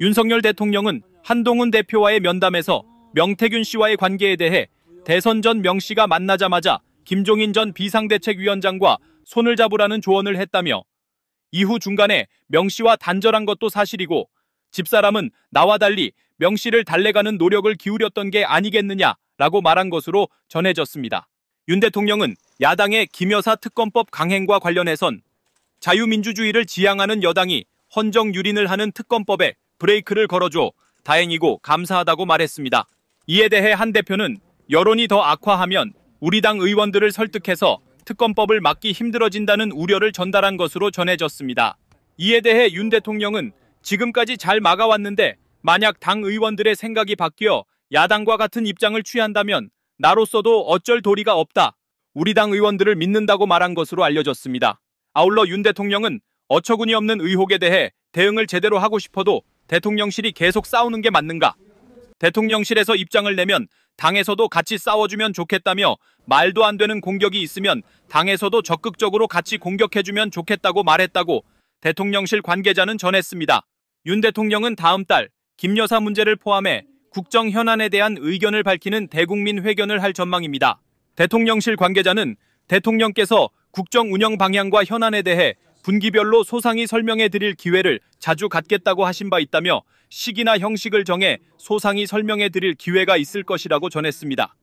윤석열 대통령은 한동훈 대표와의 면담에서 명태균 씨와의 관계에 대해 대선 전 명 씨가 만나자마자 김종인 전 비상대책위원장과 손을 잡으라는 조언을 했다며 이후 중간에 명 씨와 단절한 것도 사실이고 집사람은 나와 달리 명 씨를 달래가는 노력을 기울였던 게 아니겠느냐라고 말한 것으로 전해졌습니다. 윤 대통령은 야당의 김여사 특검법 강행과 관련해선 자유민주주의를 지향하는 여당이 헌정 유린을 하는 특검법에 브레이크를 걸어줘 다행이고 감사하다고 말했습니다. 이에 대해 한 대표는 여론이 더 악화하면 우리 당 의원들을 설득해서 특검법을 막기 힘들어진다는 우려를 전달한 것으로 전해졌습니다. 이에 대해 윤 대통령은 지금까지 잘 막아왔는데 만약 당 의원들의 생각이 바뀌어 야당과 같은 입장을 취한다면 나로서도 어쩔 도리가 없다. 우리 당 의원들을 믿는다고 말한 것으로 알려졌습니다. 아울러 윤 대통령은 어처구니 없는 의혹에 대해 대응을 제대로 하고 싶어도 대통령실이 계속 싸우는 게 맞는가? 대통령실에서 입장을 내면 당에서도 같이 싸워주면 좋겠다며 말도 안 되는 공격이 있으면 당에서도 적극적으로 같이 공격해주면 좋겠다고 말했다고 대통령실 관계자는 전했습니다. 윤 대통령은 다음 달 김여사 문제를 포함해 국정 현안에 대한 의견을 밝히는 대국민 회견을 할 전망입니다. 대통령실 관계자는 대통령께서 국정 운영 방향과 현안에 대해 분기별로 소상히 설명해 드릴 기회를 자주 갖겠다고 하신 바 있다며 시기나 형식을 정해 소상히 설명해 드릴 기회가 있을 것이라고 전했습니다.